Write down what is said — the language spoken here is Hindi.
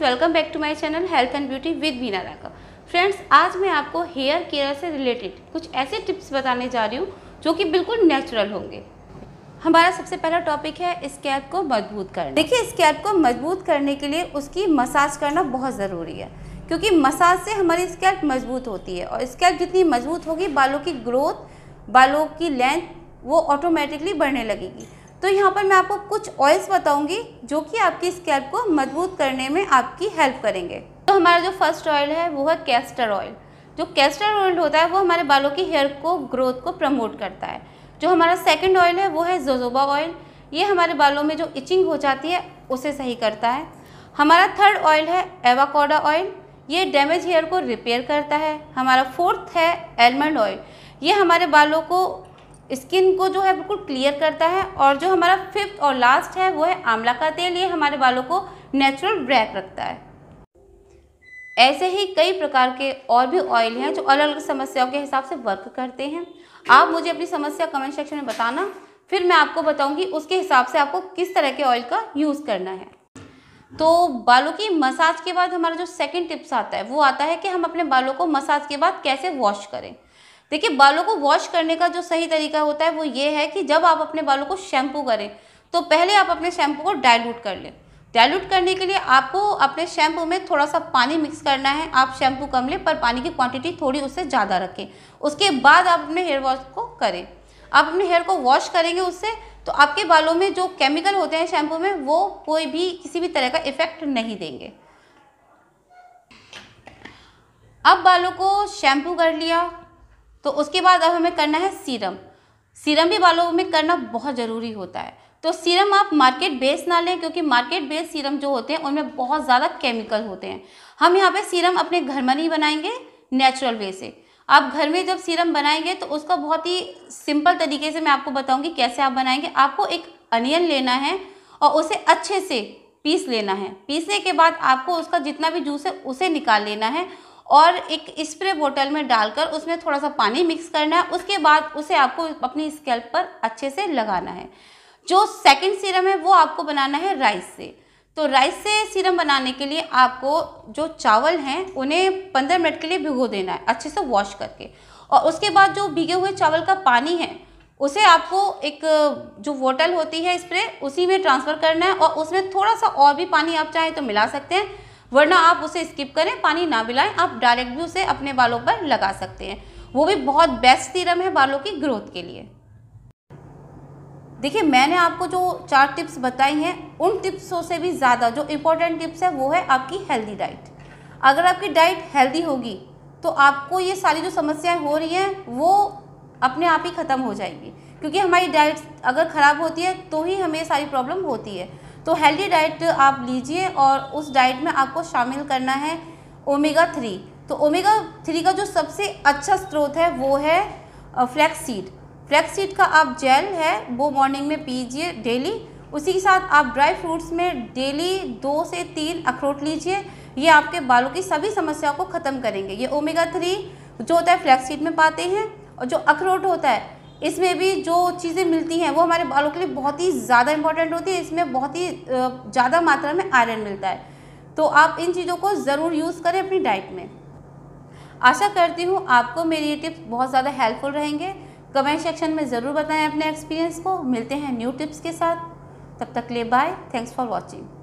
friends welcome back to my channel health and beauty with Beena Raghav friends आज मैं आपको हेयर केयर से रिलेटेड कुछ ऐसे टिप्स बताने जा रही हूँ जो कि बिल्कुल नेचुरल होंगे हमारा सबसे पहला टॉपिक है स्कैल्प को मजबूत करना देखिए स्कैल्प को मजबूत करने के लिए उसकी मसाज करना बहुत ज़रूरी है क्योंकि मसाज से हमारी स्कैल्प मजबूत होती है और स्कैल्प जितनी मजबूत होगी बालों की ग्रोथ बालों की लेंथ वो ऑटोमेटिकली बढ़ने लगेगी तो यहाँ पर मैं आपको कुछ ऑयल्स बताऊँगी जो कि आपकी स्कैल्प को मजबूत करने में आपकी हेल्प करेंगे तो हमारा जो फर्स्ट ऑयल है वो है कैस्टर ऑयल जो कैस्टर ऑयल होता है वो हमारे बालों की हेयर को ग्रोथ को प्रमोट करता है जो हमारा सेकेंड ऑयल है वो है जोजोबा ऑयल ये हमारे बालों में जो इचिंग हो जाती है उसे सही करता है हमारा थर्ड ऑयल है एवाकोडा ऑयल ये डैमेज हेयर को रिपेयर करता है हमारा फोर्थ है एलमंड ऑयल ये हमारे बालों को स्किन को जो है बिल्कुल क्लियर करता है और जो हमारा फिफ्थ और लास्ट है वो है आंवला का तेल ये हमारे बालों को नेचुरल ब्रैक रखता है ऐसे ही कई प्रकार के और भी ऑयल हैं जो अलग अलग समस्याओं के हिसाब से वर्क करते हैं आप मुझे अपनी समस्या कमेंट सेक्शन में बताना फिर मैं आपको बताऊंगी उसके हिसाब से आपको किस तरह के ऑयल का यूज़ करना है तो बालों की मसाज के बाद हमारा जो सेकंड टिप्स आता है वो आता है कि हम अपने बालों को मसाज के बाद कैसे वॉश करें देखिए बालों को वॉश करने का जो सही तरीका होता है वो ये है कि जब आप अपने बालों को शैम्पू करें तो पहले आप अपने शैम्पू को डायलूट कर लें डायलूट करने के लिए आपको अपने शैम्पू में थोड़ा सा पानी मिक्स करना है आप शैम्पू कम लें पर पानी की क्वांटिटी थोड़ी उससे ज़्यादा रखें उसके बाद आप अपने हेयर वॉश को करें आप अपने हेयर को वॉश करेंगे उससे तो आपके बालों में जो केमिकल होते हैं शैम्पू में वो कोई भी किसी भी तरह का इफ़ेक्ट नहीं देंगे अब बालों को शैम्पू कर लिया तो उसके बाद अब हमें करना है सीरम सीरम भी बालों में करना बहुत ज़रूरी होता है तो सीरम आप मार्केट बेस ना लें क्योंकि मार्केट बेस सीरम जो होते हैं उनमें बहुत ज़्यादा केमिकल होते हैं हम यहाँ पे सीरम अपने घर में नहीं बनाएंगे नेचुरल वे से आप घर में जब सीरम बनाएंगे तो उसका बहुत ही सिंपल तरीके से मैं आपको बताऊंगी कैसे आप बनाएंगे आपको एक अनियन लेना है और उसे अच्छे से पीस लेना है पीसने के बाद आपको उसका जितना भी जूस है उसे निकाल लेना है और एक स्प्रे बोतल में डालकर उसमें थोड़ा सा पानी मिक्स करना है उसके बाद उसे आपको अपनी स्कैल्प पर अच्छे से लगाना है जो सेकंड सीरम है वो आपको बनाना है राइस से तो राइस से सीरम बनाने के लिए आपको जो चावल हैं उन्हें पंद्रह मिनट के लिए भिगो देना है अच्छे से वॉश करके और उसके बाद जो भीगे हुए चावल का पानी है उसे आपको एक जो बोटल होती है स्प्रे उसी में ट्रांसफ़र करना है और उसमें थोड़ा सा और भी पानी आप चाहें तो मिला सकते हैं वरना आप उसे स्किप करें पानी ना मिलाएं आप डायरेक्ट भी उसे अपने बालों पर लगा सकते हैं वो भी बहुत बेस्ट सीरम है बालों की ग्रोथ के लिए देखिए मैंने आपको जो चार टिप्स बताई हैं उन टिप्सों से भी ज़्यादा जो इम्पोर्टेंट टिप्स है वो है आपकी हेल्दी डाइट अगर आपकी डाइट हेल्दी होगी तो आपको ये सारी जो समस्याएं हो रही हैं वो अपने आप ही ख़त्म हो जाएगी क्योंकि हमारी डाइट अगर ख़राब होती है तो ही हमें सारी प्रॉब्लम होती है तो हेल्दी डाइट आप लीजिए और उस डाइट में आपको शामिल करना है ओमेगा थ्री तो ओमेगा थ्री का जो सबसे अच्छा स्रोत है वो है फ्लैक्सीड फ्लैक्सीड का आप जेल है वो मॉर्निंग में पीजिए डेली उसी के साथ आप ड्राई फ्रूट्स में डेली दो से तीन अखरोट लीजिए ये आपके बालों की सभी समस्याओं को ख़त्म करेंगे ये ओमेगा थ्री जो होता है फ्लैक्सीड में पाते हैं और जो अखरोट होता है इसमें भी जो चीज़ें मिलती हैं वो हमारे बालों के लिए बहुत ही ज़्यादा इंपॉर्टेंट होती है इसमें बहुत ही ज़्यादा मात्रा में आयरन मिलता है तो आप इन चीज़ों को ज़रूर यूज़ करें अपनी डाइट में आशा करती हूँ आपको मेरी ये टिप्स बहुत ज़्यादा हेल्पफुल रहेंगे कमेंट सेक्शन में ज़रूर बताएं अपने एक्सपीरियंस को मिलते हैं न्यू टिप्स के साथ तब तक ले बाय थैंक्स फॉर वॉचिंग